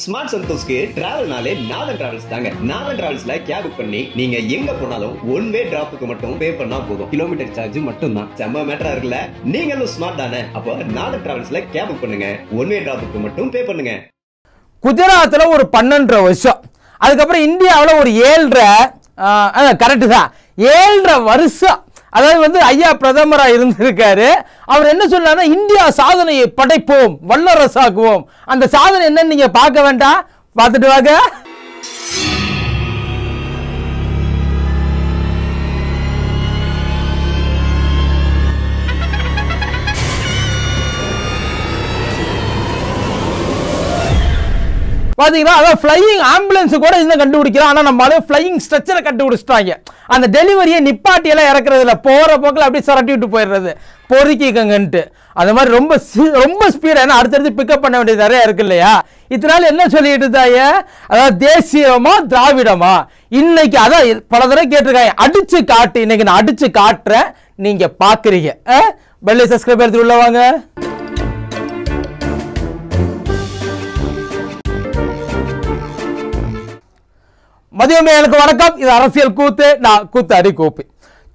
smart சந்தோஷ்க்கு டிராவல்னாலே நாதன் travels தாங்க நாதன் டிராவல்ஸ்ல cab book பண்ணி நீங்க எங்க போனாலும் ஒன் வே டிராப்புக்கு மட்டும் பே பண்ணா போதும் கிலோமீட்டர் சார்ஜ் மட்டும் தான் செம்ம மேட்டரா இருக்குல்ல நீங்களும் ஸ்மார்ட் தானே அப்போ நாதன் டிராவல்ஸ்ல கேப் புக் பண்ணுங்க ஒன் வே டிராப்புக்கு மட்டும் பே பண்ணுங்க குஜராத்தில் ஒரு பன்னெண்டரை வருஷம் அதுக்கப்புறம் இந்தியாவில் ஒரு ஏழரை கரெக்டு தான் ஏழரை வருஷம் அதாவது வந்து ஐயா பிரதமராக இருந்திருக்காரு அவர் என்ன சொன்னார்னா இந்தியா சாதனையை படைப்போம் வல்லரசாக்குவோம் அந்த சாதனை என்னன்னு நீங்கள் பார்க்க வேண்டாம் பார்த்துட்டு வாங்க பார்த்தீங்கன்னா அதான் ஃப்ளையிங் ஆம்புலன்ஸு கூட இன்னும் கண்டுபிடிக்கிறோம் ஆனால் நம்ம அதை ஃப்ளையிங் ஸ்ட்ரக்சரை கண்டுபிடிச்சிட்டாங்க அந்த டெலிவரியை நிப்பாட்டியெல்லாம் இறக்குறதில்ல போகிற போக்கில் அப்படியே சரட்டி விட்டு போயிடுறது பொறுக்கிக்கங்கன்ட்டு அது மாதிரி ரொம்ப ரொம்ப ஸ்பீடாக ஏன்னா அடுத்தடுத்து பிக்கப் பண்ண வேண்டியது நிறையா இருக்கு இல்லையா இதனால் என்ன சொல்லிட்டு இருந்தாங்க அதாவது தேசியமா திராவிடமா இன்னைக்கு அதான் பல தடவை கேட்டிருக்காங்க அடித்து காட்டு இன்னைக்கு நான் அடித்து காட்டுறேன் நீங்கள் பார்க்குறீங்க பெல்லை சப்ஸ்கிரைப் எடுத்து உள்ள வாங்க எனக்கு வணக்கம் இது அரசியல் கூத்து நான் கூத்து அடி கூப்பு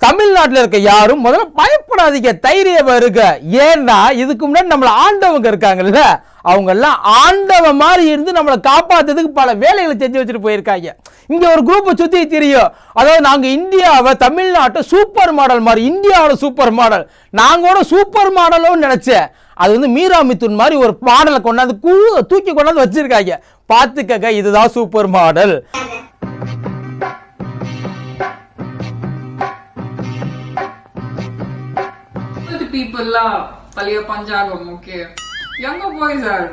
தமிழ்நாட்டில் இருக்க யாரும் முதல்ல பயப்படாதீங்க தைரியம் இருக்க ஏன்னா இதுக்கு முன்னாடி நம்மளை ஆண்டவங்க இருக்காங்கல்ல அவங்கெல்லாம் ஆண்டவ மாதிரி இருந்து நம்மளை காப்பாத்துறதுக்கு பல வேலைகளை செஞ்சு வச்சுட்டு போயிருக்காங்க இங்கே ஒரு குரூப்பை சுற்றி தெரியும் அதாவது நாங்கள் இந்தியாவை தமிழ்நாட்டை சூப்பர் மாடல் மாதிரி இந்தியாவோட சூப்பர் மாடல் நாங்களோட சூப்பர் மாடலும் நினச்சேன் அது வந்து மீரா மித்துன் மாதிரி ஒரு மாடலை கொண்டாந்து கூ தூக்கி கொண்டாந்து வச்சுருக்காங்க பார்த்துக்கங்க இதுதான் சூப்பர் மாடல் பீப்புள்லாம் பழைய பஞ்சாகம் okay younger boys are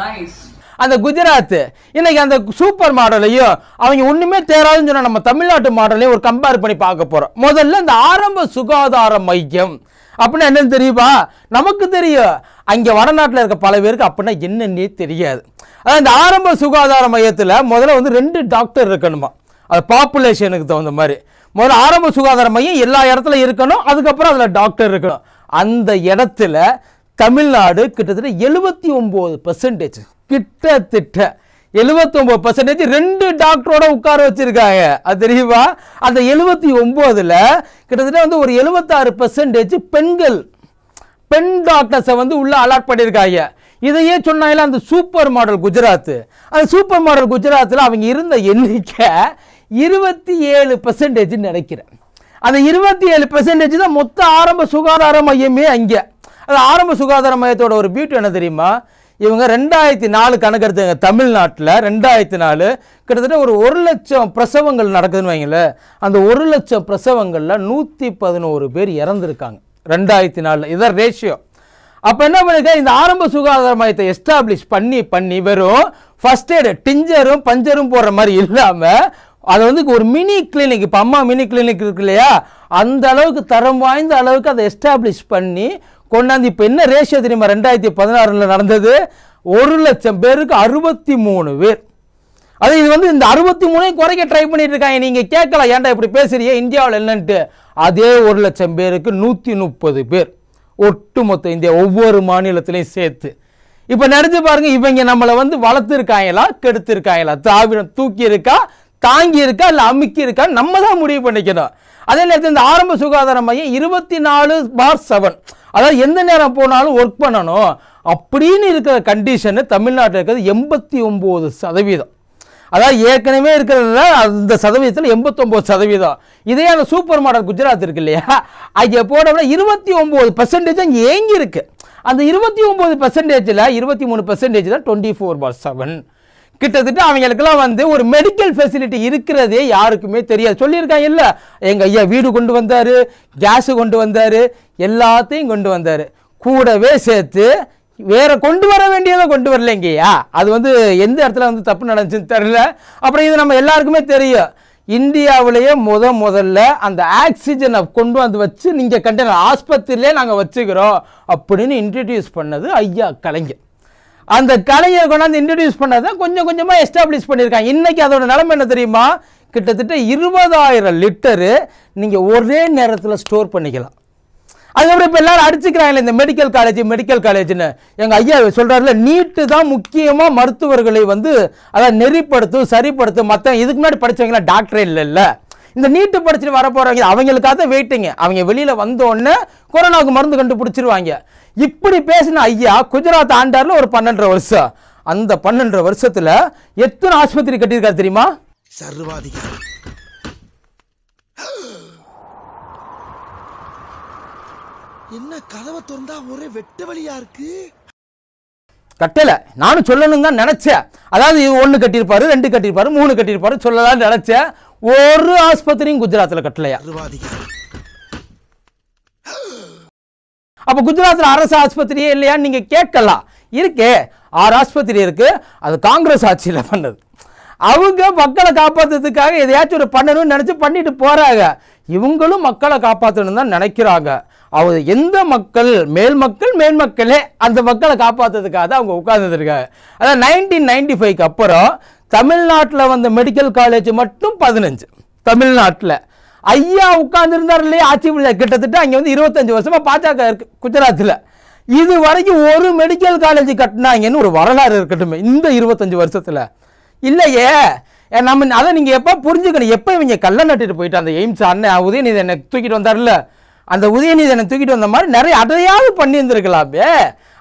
nice அந்த குஜராத் இன்னைக்கு அந்த சூப்பர் மாடலையும் அவங்க ஒன்றுமே தேராதுன்னு சொன்னால் நம்ம தமிழ்நாட்டு மாடலையும் ஒரு கம்பேர் பண்ணி பார்க்க போகிறோம் முதல்ல இந்த ஆரம்ப சுகாதார மையம் அப்படின்னா என்னன்னு தெரியுமா நமக்கு தெரியும் அங்கே வடநாட்டில் இருக்க பல பேருக்கு அப்படின்னா என்னன்னே தெரியாது அதான் இந்த ஆரம்ப சுகாதார மையத்தில் முதல்ல வந்து ரெண்டு டாக்டர் இருக்கணுமா அது பாப்புலேஷனுக்கு தகுந்த மாதிரி முதல்ல ஆரம்ப சுகாதார மையம் எல்லா இடத்துல இருக்கணும் அதுக்கப்புறம் அதில் டாக்டர் இருக்கணும் அந்த இடத்துல தமிழ்நாடு கிட்டத்தட்ட எழுபத்தி ஒம்பது பர்சன்டேஜ் கிட்டத்தட்ட எழுபத்தொம்பது பர்சன்டேஜ் ரெண்டு டாக்டரோட உட்கார வச்சுருக்காங்க அது தெரியுமா அந்த எழுபத்தி ஒம்போதில் கிட்டத்தட்ட வந்து ஒரு எழுபத்தாறு பர்சன்டேஜ் பெண்கள் பெண் டாக்டர்ஸை வந்து உள்ளே அலாட் பண்ணியிருக்காங்க இதையே சொன்னாங்களே அந்த சூப்பர் மாடல் குஜராத் அந்த சூப்பர் மாடல் குஜராத்தில் அவங்க இருந்த எண்ணிக்கை இருபத்தி ஏழு பர்சன்டேஜ்னு நினைக்கிறேன் அந்த இருபத்தி ஏழு பெர்சன்டேஜ் தான் மொத்த ஆரம்ப சுகாதார மையமே அங்கே அது ஆரம்ப சுகாதார மையத்தோட ஒரு பியூட்டி என்ன தெரியுமா இவங்க ரெண்டாயிரத்தி நாலு கணக்கெடுத்துங்க தமிழ்நாட்டில் ரெண்டாயிரத்தி நாலு கிட்டத்தட்ட ஒரு ஒரு லட்சம் பிரசவங்கள் நடக்குதுன்னு வைங்களேன் அந்த ஒரு லட்சம் பிரசவங்களில் நூற்றி பதினோரு பேர் இறந்துருக்காங்க ரெண்டாயிரத்தி நாலில் இதான் ரேஷியோ அப்போ என்ன பண்ணுங்க இந்த ஆரம்ப சுகாதார மையத்தை எஸ்டாப்ளிஷ் பண்ணி பண்ணி வெறும் ஃபஸ்ட் எய்டு டிஞ்சரும் பஞ்சரும் போடுற மாதிரி இல்லாமல் அது வந்து ஒரு மினி கிளினிக் இப்போ அம்மா மினி கிளினிக் இருக்கு இல்லையா அந்த அளவுக்கு தரம் வாய்ந்த அளவுக்கு அதை எஸ்டாப்ளிஷ் பண்ணி கொண்டாந்து இப்போ என்ன ரேஷியோ தெரியுமா ரெண்டாயிரத்தி பதினாறில் நடந்தது ஒரு லட்சம் பேருக்கு அறுபத்தி மூணு பேர் அது இது வந்து இந்த அறுபத்தி மூணையும் குறைக்க ட்ரை பண்ணிட்டு இருக்காங்க நீங்கள் கேட்கலாம் ஏன்டா இப்படி பேசுறீங்க இந்தியாவில் என்னன்ட்டு அதே ஒரு லட்சம் பேருக்கு நூற்றி முப்பது பேர் ஒட்டுமொத்த இந்தியா ஒவ்வொரு மாநிலத்திலையும் சேர்த்து இப்போ நினைச்சு பாருங்க இவங்க நம்மளை வந்து வளர்த்துருக்காங்களா கெடுத்துருக்காங்களா திராவிடம் தூக்கி இருக்கா தாங்கி இருக்கா இல்லை அமுக்கி இருக்கா நம்ம தான் முடிவு பண்ணிக்கணும் அதே நேரத்தில் இந்த ஆரம்ப சுகாதார மையம் இருபத்தி நாலு பார் செவன் அதாவது எந்த நேரம் போனாலும் ஒர்க் பண்ணணும் அப்படின்னு இருக்கிற கண்டிஷனு தமிழ்நாட்டில் இருக்கிறது எண்பத்தி ஒம்பது சதவீதம் அதாவது ஏற்கனவே இருக்கிறதுல அந்த சதவீதத்தில் எண்பத்தொம்போது சதவீதம் இதே அந்த சூப்பர் மாடல் குஜராத் இருக்கு இல்லையா அங்கே போனோம்னா இருபத்தி ஒம்பது பர்சன்டேஜ் அங்கே ஏங்கி இருக்குது அந்த இருபத்தி ஒம்பது பர்சன்டேஜில் இருபத்தி மூணு பர்சன்டேஜ் தான் டுவெண்ட்டி ஃபோர் பார் செவன் கிட்டத்தட்ட அவங்களுக்குலாம் வந்து ஒரு மெடிக்கல் ஃபெசிலிட்டி இருக்கிறதே யாருக்குமே தெரியாது சொல்லியிருக்காங்க இல்லை எங்கள் ஐயா வீடு கொண்டு வந்தார் கேஸு கொண்டு வந்தார் எல்லாத்தையும் கொண்டு வந்தார் கூடவே சேர்த்து வேற கொண்டு வர வேண்டியதை கொண்டு வரலைங்கய்யா அது வந்து எந்த இடத்துல வந்து தப்பு நடந்துச்சுன்னு தெரில அப்புறம் இது நம்ம எல்லாருக்குமே தெரியும் இந்தியாவிலேயே முத முதல்ல அந்த ஆக்சிஜனை கொண்டு வந்து வச்சு நீங்கள் கண்டன ஆஸ்பத்திரியிலே நாங்கள் வச்சுக்கிறோம் அப்படின்னு இன்ட்ரடியூஸ் பண்ணது ஐயா கலைஞர் அந்த கலையை கொண்டாந்து இன்ட்ரடியூஸ் பண்ணாதான் கொஞ்சம் கொஞ்சமாக எஸ்டாப்ளிஷ் பண்ணியிருக்காங்க இன்றைக்கி அதோட நிலம என்ன தெரியுமா கிட்டத்தட்ட இருபதாயிரம் லிட்டரு நீங்கள் ஒரே நேரத்தில் ஸ்டோர் பண்ணிக்கலாம் அதுக்கப்புறம் இப்போ எல்லாரும் அடிச்சுக்கிறாங்களே இந்த மெடிக்கல் காலேஜ் மெடிக்கல் காலேஜ்னு எங்கள் ஐயா சொல்கிறாருல நீட்டு தான் முக்கியமாக மருத்துவர்களை வந்து அதை நெறிப்படுத்தும் சரிப்படுத்தும் மற்ற இதுக்கு முன்னாடி படித்தவங்களாம் டாக்டரே இல்லைல்ல இந்த நீட்டு படிச்சுட்டு வர அவங்களுக்காக தான் வெயிட்டிங்க அவங்க வெளியில் வந்தோடனே கொரோனாவுக்கு மருந்து கண்டுபிடிச்சிருவாங்க இப்படி பேசின ஐயா குஜராத் ஆண்டாரில் ஒரு பன்னெண்டரை வருஷம் அந்த பன்னெண்டரை வருஷத்தில் எத்தனை ஆஸ்பத்திரி கட்டியிருக்காரு தெரியுமா சர்வாதிகாரி என்ன கதவை திறந்தா ஒரே வெட்டு வழியா இருக்கு கட்டலை நானும் சொல்லணும் தான் நினச்சேன் அதாவது ஒன்று கட்டியிருப்பாரு ரெண்டு கட்டியிருப்பாரு மூணு கட்டியிருப்பாரு சொல்லலாம்னு நினச்சேன் ஒரு ஆஸ்பத்திரியும் குஜராத்தில் கட்டலையா அப்போ குஜராத்தில் அரசு ஆஸ்பத்திரியே இல்லையான்னு நீங்கள் கேட்கலாம் இருக்கே ஆறு ஆஸ்பத்திரி இருக்குது அது காங்கிரஸ் ஆட்சியில் பண்ணது அவங்க மக்களை காப்பாற்றுறதுக்காக எதையாச்சும் ஒரு பண்ணணும்னு நினச்சி பண்ணிட்டு போகிறாங்க இவங்களும் மக்களை காப்பாற்றணும் தான் நினைக்கிறாங்க அவங்க எந்த மக்கள் மேல் மக்கள் மேல் மக்களே அந்த மக்களை காப்பாற்றுறதுக்காக தான் அவங்க உட்கார்ந்துருக்காங்க அதான் நைன்டீன் நைன்டி ஃபைவ்க்கு அப்புறம் தமிழ்நாட்டில் வந்த மெடிக்கல் காலேஜ் மட்டும் பதினஞ்சு தமிழ்நாட்டில் ஐயா உட்காந்துருந்தார் இல்லையா ஆட்சி கிட்டத்தட்ட அங்கே வந்து இருபத்தஞ்சி வருஷமாக பாஜக இருக்கு குஜராத்தில் இது வரைக்கும் ஒரு மெடிக்கல் காலேஜ் கட்டினாங்கன்னு ஒரு வரலாறு இருக்கட்டும் இந்த இருபத்தஞ்சி வருஷத்தில் இல்லையே நம்ம அதை நீங்கள் எப்போ புரிஞ்சுக்கணும் எப்போ இவங்க கள்ள நட்டுட்டு போயிட்டு அந்த எய்ம்ஸ் அண்ணன் உதயநிதி என்னை தூக்கிட்டு வந்தார்ல அந்த உதயநிதனை தூக்கிட்டு வந்த மாதிரி நிறைய அதையாவது பண்ணியிருந்திருக்கலாமே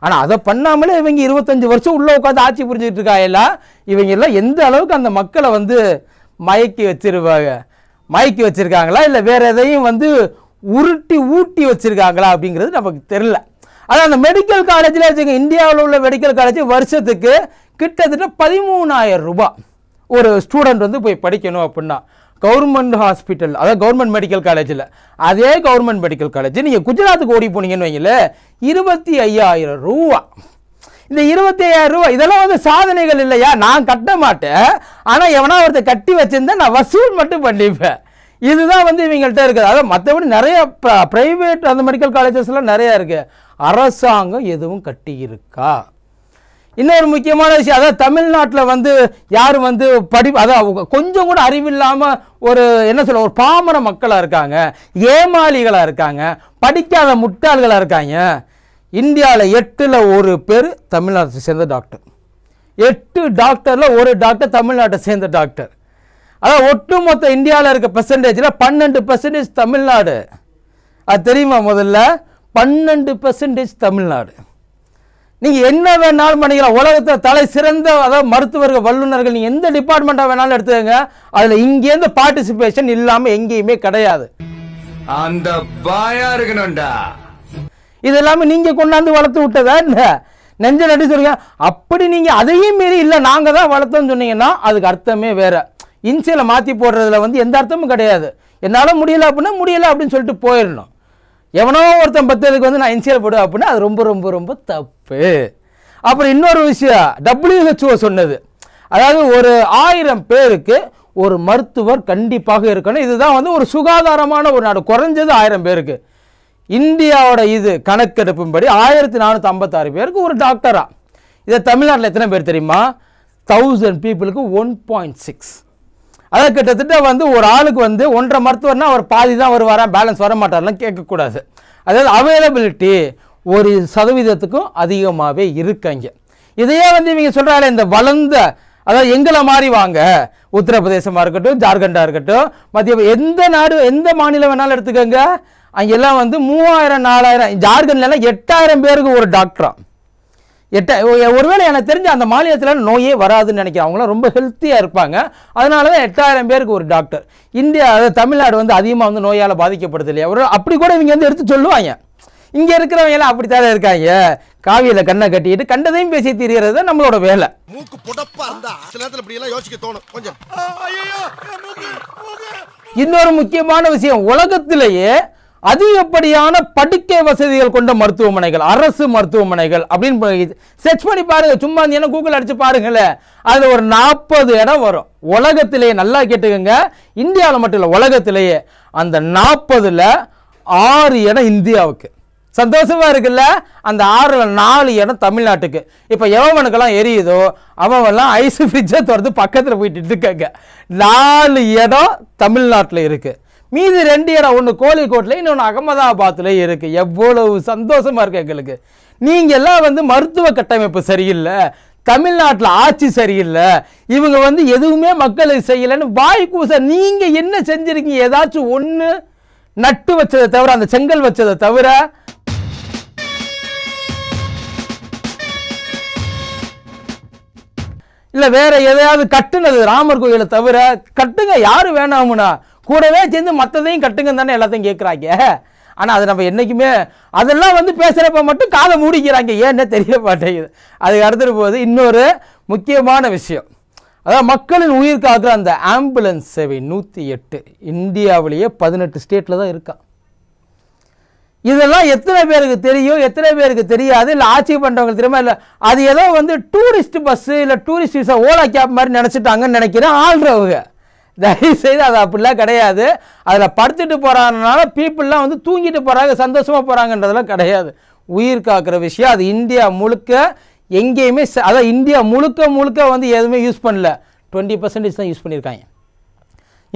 ஆனால் அதை பண்ணாமலே இவங்க இருபத்தஞ்சி வருஷம் உள்ளே உட்காந்து ஆட்சி புரிஞ்சுக்கிட்டு இருக்காயெல்லாம் இவங்க எல்லாம் எந்த அளவுக்கு அந்த மக்களை வந்து மயக்கி வச்சிருவாங்க மயக்கி வச்சுருக்காங்களா இல்லை வேறு எதையும் வந்து உருட்டி ஊட்டி வச்சுருக்காங்களா அப்படிங்கிறது நமக்கு தெரில ஆனால் அந்த மெடிக்கல் காலேஜில் வச்சுக்கோங்க இந்தியாவில் உள்ள மெடிக்கல் காலேஜ் வருஷத்துக்கு கிட்டத்தட்ட பதிமூணாயிரம் ரூபாய் ஒரு ஸ்டூடெண்ட் வந்து போய் படிக்கணும் அப்படின்னா கவர்மெண்ட் ஹாஸ்பிட்டல் அதாவது கவர்மெண்ட் மெடிக்கல் காலேஜில் அதே கவர்மெண்ட் மெடிக்கல் காலேஜ் நீங்கள் குஜராத்துக்கு ஓடி போனீங்கன்னு வைங்களேன் இருபத்தி ஐயாயிரம் ரூபா இந்த இருபத்தி ஐயாயிரம் ரூபா இதெல்லாம் வந்து சாதனைகள் இல்லையா நான் கட்ட மாட்டேன் ஆனால் எவனா ஒருத்தர் கட்டி வச்சிருந்தா நான் வசூல் மட்டும் பண்ணிப்பேன் இதுதான் வந்து இவங்கள்ட்ட இருக்குது அதாவது மற்றபடி நிறைய ப்ரைவேட் அந்த மெடிக்கல் காலேஜஸ்லாம் நிறையா இருக்குது அரசாங்கம் எதுவும் கட்டியிருக்கா இன்னொரு முக்கியமான விஷயம் அதாவது தமிழ்நாட்டில் வந்து யார் வந்து படி அதாவது கொஞ்சம் கூட அறிவில்லாமல் ஒரு என்ன சொல்ல ஒரு பாமர மக்களாக இருக்காங்க ஏமாளிகளாக இருக்காங்க படிக்காத முட்டாள்களாக இருக்காங்க இந்தியாவில் எட்டில் ஒரு பேர் தமிழ்நாட்டை சேர்ந்த டாக்டர் எட்டு டாக்டரில் ஒரு டாக்டர் தமிழ்நாட்டை சேர்ந்த டாக்டர் அதாவது ஒட்டுமொத்த இந்தியாவில் இருக்க பர்சன்டேஜில் பன்னெண்டு பர்சன்டேஜ் தமிழ்நாடு அது தெரியுமா முதல்ல பன்னெண்டு பர்சன்டேஜ் தமிழ்நாடு நீங்கள் என்ன வேணாலும் பண்ணிக்கலாம் உலகத்தில் தலை சிறந்த அதாவது மருத்துவர்கள் வல்லுநர்கள் நீங்கள் எந்த டிபார்ட்மெண்ட்டாக வேணாலும் எடுத்துக்கங்க அதில் இங்கேருந்து பார்ட்டிசிபேஷன் இல்லாமல் எங்கேயுமே கிடையாது அந்த பாயா இருக்கணும்டா இது எல்லாமே நீங்கள் கொண்டாந்து வளர்த்து விட்டதா என்ன நெஞ்ச நடி சொல்லுங்க அப்படி நீங்கள் அதையும் மீறி இல்லை நாங்கள் தான் வளர்த்தோம்னு சொன்னீங்கன்னா அதுக்கு அர்த்தமே வேறு இன்சியில் மாற்றி போடுறதுல வந்து எந்த அர்த்தமும் கிடையாது என்னால் முடியலை அப்படின்னா முடியலை அப்படின்னு சொல்லிட்டு போயிடணும் எவனோ ஒருத்தன் பத்ததுக்கு வந்து நான் இன்சியல் போடுவேன் அப்படின்னா அது ரொம்ப ரொம்ப ரொம்ப தப்பு அப்புறம் இன்னொரு விஷயம் டபிள்யூஹெச்ஓ சொன்னது அதாவது ஒரு ஆயிரம் பேருக்கு ஒரு மருத்துவர் கண்டிப்பாக இருக்கணும் இதுதான் வந்து ஒரு சுகாதாரமான ஒரு நாடு குறைஞ்சது ஆயிரம் பேருக்கு இந்தியாவோட இது கணக்கெடுப்பின்படி ஆயிரத்தி நானூற்றி ஐம்பத்தாறு பேருக்கு ஒரு டாக்டரா இதை தமிழ்நாட்டில் எத்தனை பேர் தெரியுமா தௌசண்ட் பீப்புளுக்கு ஒன் பாயிண்ட் சிக்ஸ் அதை கிட்டத்தட்ட வந்து ஒரு ஆளுக்கு வந்து ஒன்றரை மருத்துவர்னா அவர் பாதி தான் வரேன் பேலன்ஸ் வர மாட்டார்லாம் கேட்கக்கூடாது அதாவது அவைலபிலிட்டி ஒரு சதவீதத்துக்கும் அதிகமாகவே இருக்காங்க இதையே வந்து இவங்க சொல்கிறாங்க இந்த வளர்ந்த அதாவது எங்களை மாறி வாங்க உத்தரப்பிரதேசமாக இருக்கட்டும் ஜார்க்கண்டாக இருக்கட்டும் மத்திய எந்த நாடு எந்த மாநிலம் வேணாலும் எடுத்துக்கோங்க அங்கெல்லாம் வந்து மூவாயிரம் நாலாயிரம் ஜார்க்கண்ட்லாம் எட்டாயிரம் பேருக்கு ஒரு டாக்டராக எட்ட ஒருவேளை எனக்கு தெரிஞ்ச அந்த மாநிலத்தில் நோயே வராதுன்னு நினைக்கிறேன் அவங்களாம் ரொம்ப ஹெல்த்தியாக இருப்பாங்க அதனால தான் எட்டாயிரம் பேருக்கு ஒரு டாக்டர் இந்தியா அதாவது தமிழ்நாடு வந்து அதிகமாக வந்து நோயால் பாதிக்கப்படுது இல்லையா ஒரு அப்படி கூட இவங்க வந்து எடுத்து சொல்லுவாங்க இங்கே இருக்கிறவங்க எல்லாம் அப்படித்தானே இருக்காங்க காவியில் கண்ணை கட்டிட்டு கண்டதையும் பேசி திரியறது நம்மளோட வேலை மூக்கு புடப்பா இருந்தா சில நேரத்தில் இப்படி எல்லாம் யோசிக்க தோணும் கொஞ்சம் இன்னொரு முக்கியமான விஷயம் உலகத்திலேயே அதிகப்படியான படுக்கை வசதிகள் கொண்ட மருத்துவமனைகள் அரசு மருத்துவமனைகள் அப்படின்னு சர்ச் பண்ணி பாருங்க சும்மா என்ன கூகுள் அடிச்சு பாருங்களேன் அது ஒரு நாற்பது இடம் வரும் உலகத்திலேயே நல்லா கேட்டுக்கோங்க இந்தியாவில் மட்டும் இல்லை உலகத்திலேயே அந்த நாற்பதில் ஆறு இடம் இந்தியாவுக்கு சந்தோஷமா இருக்குல்ல அந்த ஆறுல நாலு இடம் தமிழ்நாட்டுக்கு இப்போ எவனுக்கெல்லாம் எரியுதோ அவன்லாம் ஐஸ் ஃப்ரிட்ஜை திறந்து பக்கத்தில் போயிட்டு இருக்காங்க நாலு இடம் தமிழ்நாட்டில் இருக்குது மீதி ரெண்டு இடம் ஒன்று கோழிக்கோட்டில் இன்னொன்று அகமதாபாத்லேயும் இருக்குது எவ்வளவு சந்தோஷமாக இருக்குது எங்களுக்கு நீங்கள் எல்லாம் வந்து மருத்துவ கட்டமைப்பு சரியில்லை தமிழ்நாட்டில் ஆட்சி சரியில்லை இவங்க வந்து எதுவுமே மக்களுக்கு செய்யலைன்னு வாய் கூச நீங்கள் என்ன செஞ்சுருக்கீங்க ஏதாச்சும் ஒன்று நட்டு வச்சதை தவிர அந்த செங்கல் வச்சதை தவிர இல்லை வேற எதையாவது கட்டுனது ராமர் கோயிலை தவிர கட்டுங்க யாரும் வேணாமுண்ணா கூடவே சேர்ந்து மற்றதையும் கட்டுங்க தானே எல்லாத்தையும் கேட்குறாங்க ஆனால் அது நம்ம என்றைக்குமே அதெல்லாம் வந்து பேசுகிறப்ப மட்டும் காதை மூடிக்கிறாங்க ஏன்னே தெரிய மாட்டேங்குது அதுக்கு அடுத்துட்டு போகுது இன்னொரு முக்கியமான விஷயம் அதாவது மக்களின் உயிர் அந்த ஆம்புலன்ஸ் சேவை நூற்றி எட்டு இந்தியாவிலேயே பதினெட்டு ஸ்டேட்டில் தான் இருக்கா இதெல்லாம் எத்தனை பேருக்கு தெரியும் எத்தனை பேருக்கு தெரியாது இல்லை ஆட்சி பண்ணுறவங்க தெரியுமா இல்லை அது ஏதோ வந்து டூரிஸ்ட் பஸ்ஸு இல்லை டூரிஸ்ட் ஓலா கேப் மாதிரி நினச்சிட்டாங்கன்னு நினைக்கிறேன் ஆள்றவங்க தயவு செய்து அது அப்படிலாம் கிடையாது அதில் படுத்துட்டு போகிறாங்கனால பீப்புளெலாம் வந்து தூங்கிட்டு போகிறாங்க சந்தோஷமாக போகிறாங்கன்றதெல்லாம் கிடையாது உயிர் காக்கிற விஷயம் அது இந்தியா முழுக்க எங்கேயுமே அதான் இந்தியா முழுக்க முழுக்க வந்து எதுவுமே யூஸ் பண்ணல டுவெண்ட்டி பர்சன்டேஜ் தான் யூஸ் பண்ணியிருக்காங்க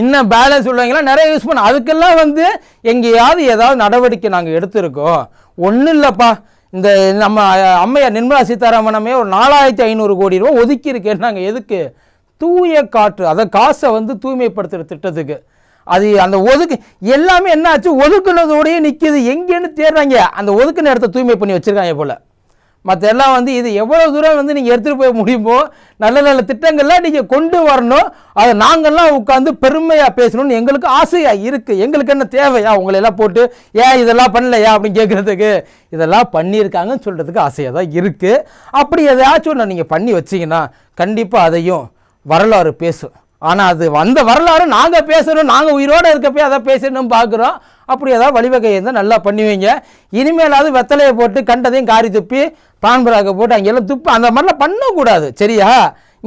இன்னும் பேலன்ஸ் உள்ளவங்களாம் நிறைய யூஸ் பண்ண அதுக்கெல்லாம் வந்து எங்கேயாவது ஏதாவது நடவடிக்கை நாங்கள் எடுத்திருக்கோம் ஒன்றும் இல்லைப்பா இந்த நம்ம அம்மையார் நிர்மலா சீதாராமனமே ஒரு நாலாயிரத்தி ஐநூறு கோடி ரூபா ஒதுக்கியிருக்கேன் நாங்கள் எதுக்கு தூய காற்று அதை காசை வந்து தூய்மைப்படுத்துகிற திட்டத்துக்கு அது அந்த ஒதுக்கு எல்லாமே என்ன ஆச்சு ஒதுக்குனதோடய நிற்கிது எங்கேன்னு தேடுறாங்க அந்த ஒதுக்குன இடத்த தூய்மை பண்ணி வச்சுருக்காங்க போல் மற்ற எல்லாம் வந்து இது எவ்வளோ தூரம் வந்து நீங்கள் எடுத்துகிட்டு போய் முடியுமோ நல்ல நல்ல திட்டங்கள்லாம் நீங்கள் கொண்டு வரணும் அதை நாங்கள்லாம் உட்காந்து பெருமையாக பேசணும்னு எங்களுக்கு ஆசையாக இருக்குது எங்களுக்கு என்ன தேவையா உங்களையெல்லாம் போட்டு ஏன் இதெல்லாம் பண்ணலையா அப்படின்னு கேட்குறதுக்கு இதெல்லாம் பண்ணியிருக்காங்கன்னு சொல்கிறதுக்கு ஆசையாக தான் இருக்குது அப்படி எதாச்சும் ஒன்று நீங்கள் பண்ணி வச்சிங்கன்னா கண்டிப்பாக அதையும் வரலாறு பேசும் ஆனால் அது வந்த வரலாறு நாங்கள் பேசணும் நாங்கள் உயிரோடு இருக்கப்போ அதை பேசணும் பார்க்குறோம் அப்படி ஏதாவது வழிவகை இருந்தால் நல்லா பண்ணுவீங்க இனிமேலாவது வெத்தலையை போட்டு கண்டதையும் காரி துப்பி பான்பராக போட்டு அங்கெல்லாம் துப்பு அந்த மாதிரிலாம் பண்ணக்கூடாது சரியா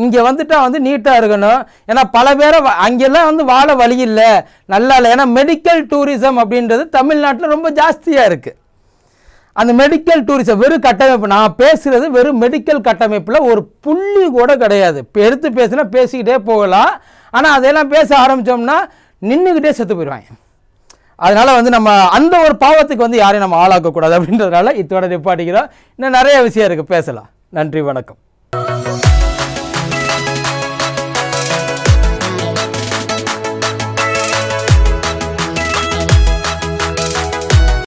இங்கே வந்துட்டால் வந்து நீட்டாக இருக்கணும் ஏன்னா பல பேரை அங்கெல்லாம் வந்து வாழ வழி இல்லை நல்லா இல்லை ஏன்னா மெடிக்கல் டூரிசம் அப்படின்றது தமிழ்நாட்டில் ரொம்ப ஜாஸ்தியாக இருக்குது அந்த மெடிக்கல் டூரிசம் வெறும் கட்டமைப்பு நான் பேசுகிறது வெறும் மெடிக்கல் கட்டமைப்பில் ஒரு புள்ளி கூட கிடையாது எடுத்து பேசுனா பேசிக்கிட்டே போகலாம் ஆனால் அதையெல்லாம் பேச ஆரம்பித்தோம்னா நின்றுக்கிட்டே செத்து போயிடுவாங்க அதனால் வந்து நம்ம அந்த ஒரு பாவத்துக்கு வந்து யாரையும் நம்ம ஆளாக்கக்கூடாது அப்படின்றதுனால இத்தோட நிப்பாட்டிக்கிறோம் இன்னும் நிறைய விஷயம் இருக்குது பேசலாம் நன்றி வணக்கம்